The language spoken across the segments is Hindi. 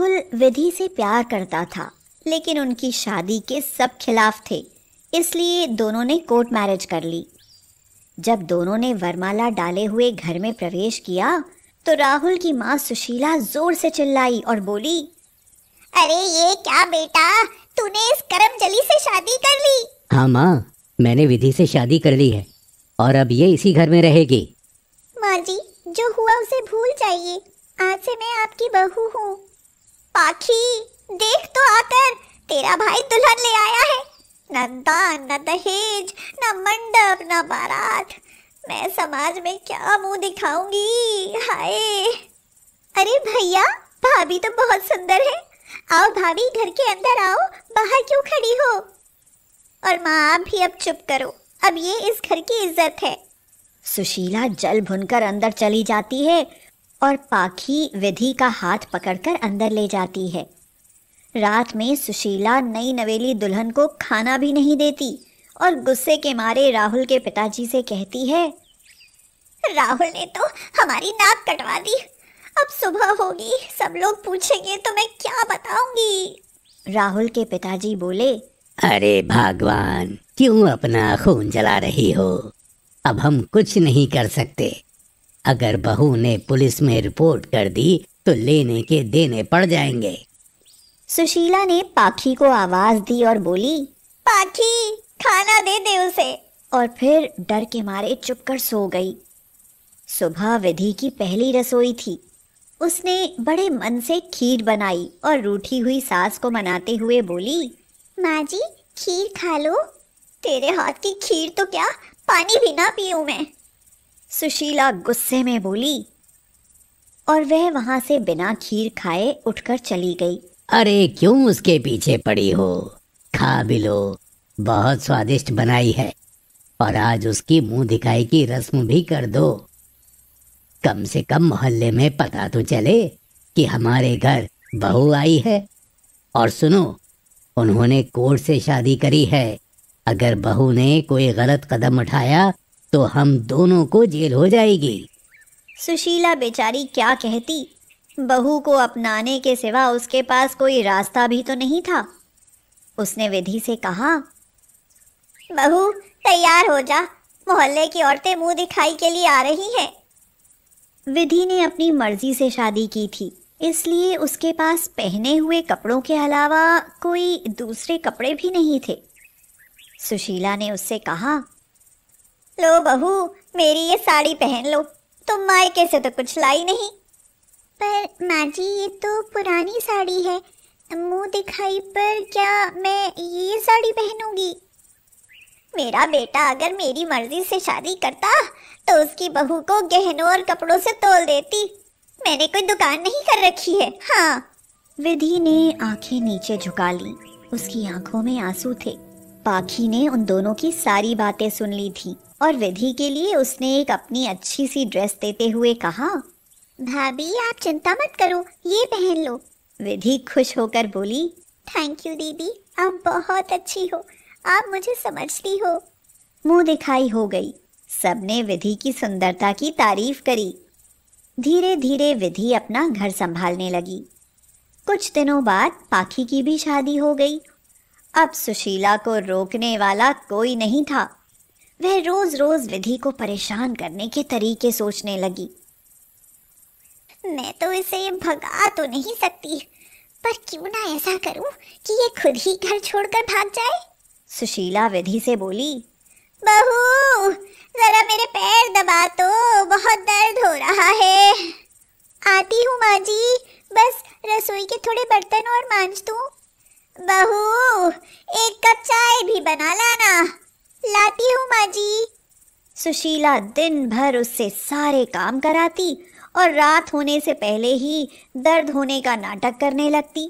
राहुल विधि से प्यार करता था लेकिन उनकी शादी के सब खिलाफ थे इसलिए दोनों ने कोर्ट मैरिज कर ली जब दोनों ने वरमाला डाले हुए घर में प्रवेश किया तो राहुल की माँ सुशीला जोर से चिल्लाई और बोली अरे ये क्या बेटा तूने इस करमजली से शादी कर ली हाँ माँ मैंने विधि से शादी कर ली है और अब ये इसी घर में रहेगी माँ जी जो हुआ उसे भूल जाइए आज से मैं आपकी बहू हूँ पाखी देख तो आकर तेरा भाई दुल्हन ले आया है नंदा न दहेज न मंडप न बारात मैं समाज में क्या मुंह दिखाऊंगी हाय अरे भैया भाभी तो बहुत सुंदर है आओ भाभी घर के अंदर आओ बाहर क्यों खड़ी हो और माँ आप भी अब चुप करो अब ये इस घर की इज्जत है सुशीला जल भुनकर अंदर चली जाती है और पाखी विधि का हाथ पकड़कर अंदर ले जाती है रात में सुशीला नई नवेली दुल्हन को खाना भी नहीं देती और गुस्से के मारे राहुल के पिताजी से कहती है राहुल ने तो हमारी नाक कटवा दी अब सुबह होगी सब लोग पूछेंगे तो मैं क्या बताऊंगी राहुल के पिताजी बोले अरे भगवान क्यों अपना खून जला रही हो अब हम कुछ नहीं कर सकते अगर बहू ने पुलिस में रिपोर्ट कर दी तो लेने के देने पड़ जाएंगे सुशीला ने पाखी को आवाज दी और बोली पाखी खाना दे दे उसे और फिर डर के मारे चुप कर सो गई सुबह विधि की पहली रसोई थी उसने बड़े मन से खीर बनाई और रूठी हुई सास को मनाते हुए बोली माँ जी खीर खा लो तेरे हाथ की खीर तो क्या पानी भी ना पीऊँ मैं सुशीला गुस्से में बोली और वह वहां से बिना खीर खाए उठकर चली गई अरे क्यों उसके पीछे पड़ी हो खा भी लो बहुत स्वादिष्ट बनाई है और आज उसकी मुंह दिखाई की रस्म भी कर दो कम से कम मोहल्ले में पता तो चले कि हमारे घर बहू आई है और सुनो उन्होंने कोर्ट से शादी करी है अगर बहू ने कोई गलत कदम उठाया तो हम दोनों को जेल हो जाएगी सुशीला बेचारी क्या कहती बहू को अपनाने के सिवा उसके पास कोई रास्ता भी तो नहीं था उसने विधि से कहा बहू तैयार हो जा मोहल्ले की औरतें मुंह दिखाई के लिए आ रही हैं। विधि ने अपनी मर्जी से शादी की थी इसलिए उसके पास पहने हुए कपड़ों के अलावा कोई दूसरे कपड़े भी नहीं थे सुशीला ने उससे कहा लो बहू मेरी ये साड़ी पहन लो तुम मायके से तो कुछ लाई नहीं पर माँ जी ये तो पुरानी साड़ी है मुंह दिखाई पर क्या मैं ये साड़ी पहनूंगी मेरा बेटा अगर मेरी मर्जी से शादी करता तो उसकी बहू को गहनों और कपड़ों से तोल देती मैंने कोई दुकान नहीं कर रखी है हाँ विधि ने आंखें नीचे झुका ली उसकी आंखों में आंसू थे पाखी ने उन दोनों की सारी बातें सुन ली थी और विधि के लिए उसने एक अपनी अच्छी सी ड्रेस देते हुए कहा भाभी आप चिंता मत करो ये पहन लो विधि खुश होकर बोली थैंक यू दीदी आप बहुत अच्छी हो आप मुझे समझती हो मुंह दिखाई हो गई सबने विधि की सुंदरता की तारीफ करी धीरे धीरे विधि अपना घर संभालने लगी कुछ दिनों बाद पाखी की भी शादी हो गई अब सुशीला को रोकने वाला कोई नहीं था वह रोज रोज विधि को परेशान करने के तरीके सोचने लगी मैं तो इसे भगा तो नहीं सकती पर क्यों ना ऐसा करूं कि ये खुद ही घर छोड़कर भाग जाए सुशीला विधि से बोली बहू जरा मेरे पैर दबा तो बहुत दर्द हो रहा है आती हूँ माँ जी बस रसोई के थोड़े बर्तन और मांझ दूँ बहू एक कप चाय भी बना लाना लाती हूँ माँ जी सुशीला दिन भर उससे सारे काम कराती और रात होने से पहले ही दर्द होने का नाटक करने लगती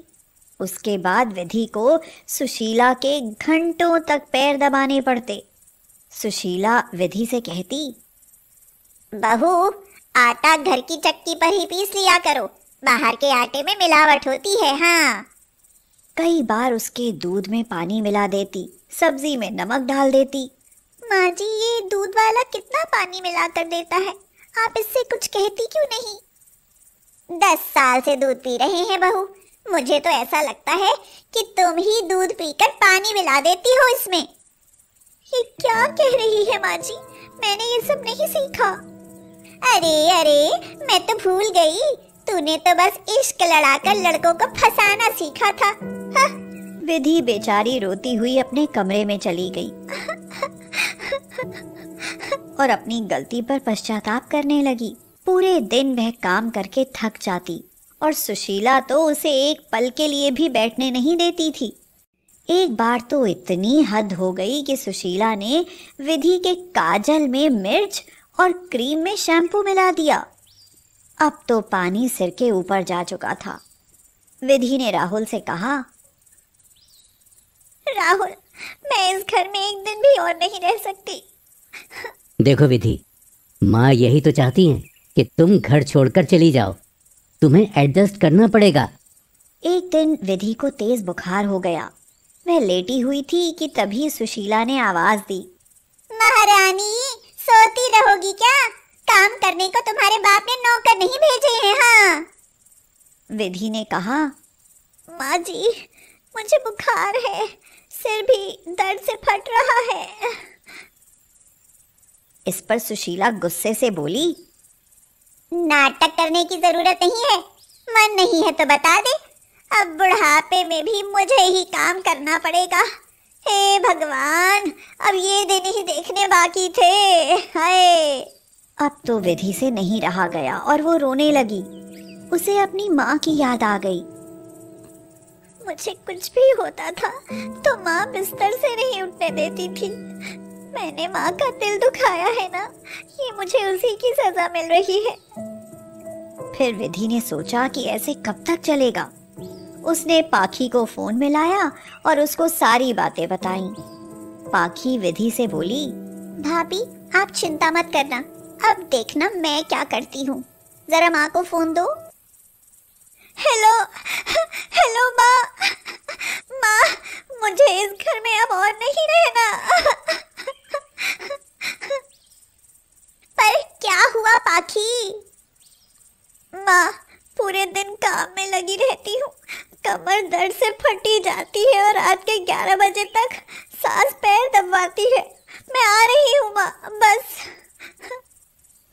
उसके बाद विधि को सुशीला के घंटों तक पैर दबाने पड़ते सुशीला विधि से कहती बहू आटा घर की चक्की पर ही पीस लिया करो बाहर के आटे में मिलावट होती है हाँ कई बार उसके दूध में पानी मिला देती सब्जी में नमक डाल देती माँ जी ये दूध वाला कितना पानी मिला कर देता है आप इससे कुछ कहती क्यों नहीं दस साल से दूध पी रहे हैं बहू मुझे तो ऐसा लगता है कि तुम ही दूध पीकर पानी मिला देती हो इसमें ये क्या कह रही है माँ जी मैंने ये सब नहीं सीखा अरे अरे मैं तो भूल गई तूने तो बस इश्क लड़ाकर लड़कों को फंसाना सीखा था विधि बेचारी रोती हुई अपने कमरे में चली गई और अपनी गलती पर पश्चाताप करने लगी पूरे दिन वह काम करके थक जाती और सुशीला तो उसे एक पल के लिए भी बैठने नहीं देती थी एक बार तो इतनी हद हो गई कि सुशीला ने विधि के काजल में मिर्च और क्रीम में शैम्पू मिला दिया अब तो पानी सिर के ऊपर जा चुका था विधि ने राहुल से कहा राहुल मैं इस घर में एक दिन भी और नहीं रह सकती देखो विधि माँ यही तो चाहती हैं कि तुम घर छोड़कर चली जाओ तुम्हें एडजस्ट करना पड़ेगा एक दिन विधि को तेज बुखार हो गया वह लेटी हुई थी कि तभी सुशीला ने आवाज दी महारानी सोती रहोगी क्या काम करने को तुम्हारे बाप ने नौकर नहीं भेजे हैं हाँ विधि ने कहा माँ जी मुझे बुखार है सिर भी दर्द से फट रहा है इस पर सुशीला गुस्से से बोली नाटक करने की जरूरत नहीं है मन नहीं है तो बता दे अब बुढ़ापे में भी मुझे ही काम करना पड़ेगा हे भगवान अब ये दिन ही देखने बाकी थे हाय अब तो विधि से नहीं रहा गया और वो रोने लगी उसे अपनी माँ की याद आ गई मुझे कुछ भी होता था तो माँ बिस्तर से नहीं उठने देती थी मैंने माँ का दिल दुखाया है ना ये मुझे उसी की सजा मिल रही है फिर विधि ने सोचा कि ऐसे कब तक चलेगा उसने पाखी को फोन मिलाया और उसको सारी बातें बताई पाखी विधि से बोली भाभी आप चिंता मत करना अब देखना मैं क्या करती हूँ जरा माँ को फोन दो हेलो हेलो माँ माँ मुझे इस घर में अब और नहीं रहना पर क्या हुआ पाखी माँ पूरे दिन काम में लगी रहती हूँ कमर दर्द से फटी जाती है और रात के ग्यारह बजे तक सांस पैर दबाती है मैं आ रही हूँ माँ बस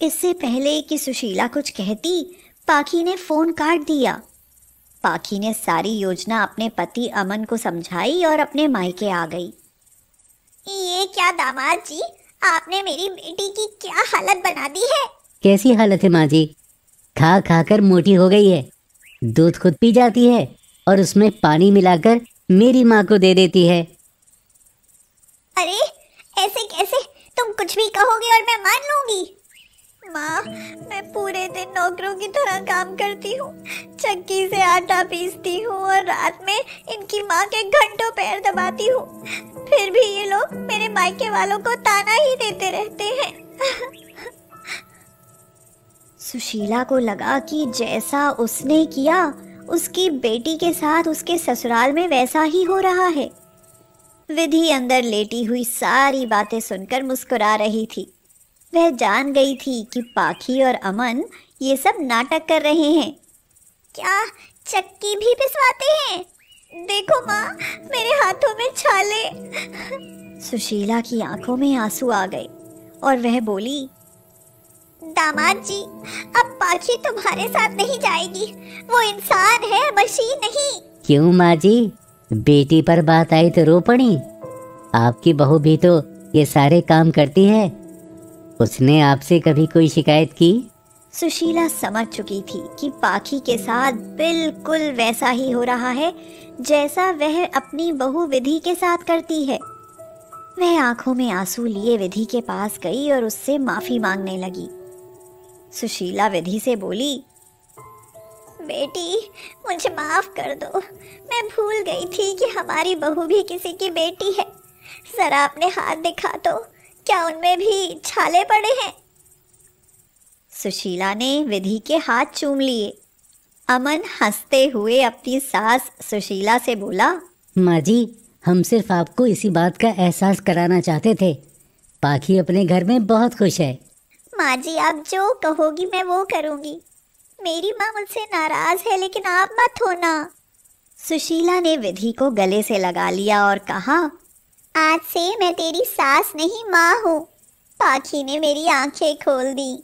इससे पहले कि सुशीला कुछ कहती पाखी ने फोन काट दिया पाखी ने सारी योजना अपने पति अमन को समझाई और अपने मायके आ गई ये क्या दामाद जी आपने मेरी बेटी की क्या हालत बना दी है कैसी हालत है माँ जी खा खा कर मोटी हो गई है दूध खुद पी जाती है और उसमें पानी मिलाकर मेरी माँ को दे देती है अरे ऐसे कैसे तुम कुछ भी कहोगे और मैं मान लूंगी माँ मैं पूरे दिन नौकरों की तरह काम करती हूँ चक्की से आटा पीसती हूँ और रात में इनकी माँ के घंटों पैर दबाती हूँ फिर भी ये लोग मेरे मायके वालों को ताना ही देते रहते हैं सुशीला को लगा कि जैसा उसने किया उसकी बेटी के साथ उसके ससुराल में वैसा ही हो रहा है विधि अंदर लेटी हुई सारी बातें सुनकर मुस्कुरा रही थी वह जान गई थी कि पाखी और अमन ये सब नाटक कर रहे हैं क्या चक्की भी पिसवाते हैं देखो माँ मेरे हाथों में छाले सुशीला की आंखों में आंसू आ गए और वह बोली दामाद जी अब पाखी तुम्हारे साथ नहीं जाएगी वो इंसान है मशीन नहीं क्यों माँ जी बेटी पर बात आई तो रो पड़ी आपकी बहू भी तो ये सारे काम करती है उसने आपसे कभी कोई शिकायत की सुशीला समझ चुकी थी कि पाखी के साथ बिल्कुल वैसा ही हो रहा है जैसा वह अपनी बहु विधि के साथ करती है वह आंखों में आंसू लिए विधि के पास गई और उससे माफी मांगने लगी सुशीला विधि से बोली बेटी मुझे माफ कर दो मैं भूल गई थी कि हमारी बहू भी किसी की बेटी है जरा अपने हाथ दिखा दो तो, क्या उनमें भी छाले पड़े हैं सुशीला ने विधि के हाथ चूम लिए अमन हंसते हुए अपनी सास सुशीला से बोला माँ जी हम सिर्फ आपको इसी बात का एहसास कराना चाहते थे पाखी अपने घर में बहुत खुश है माँ जी आप जो कहोगी मैं वो करूँगी मेरी माँ मुझसे नाराज है लेकिन आप मत होना सुशीला ने विधि को गले से लगा लिया और कहा आज से मैं तेरी सास नहीं माँ हूँ पाखी ने मेरी आंखें खोल दी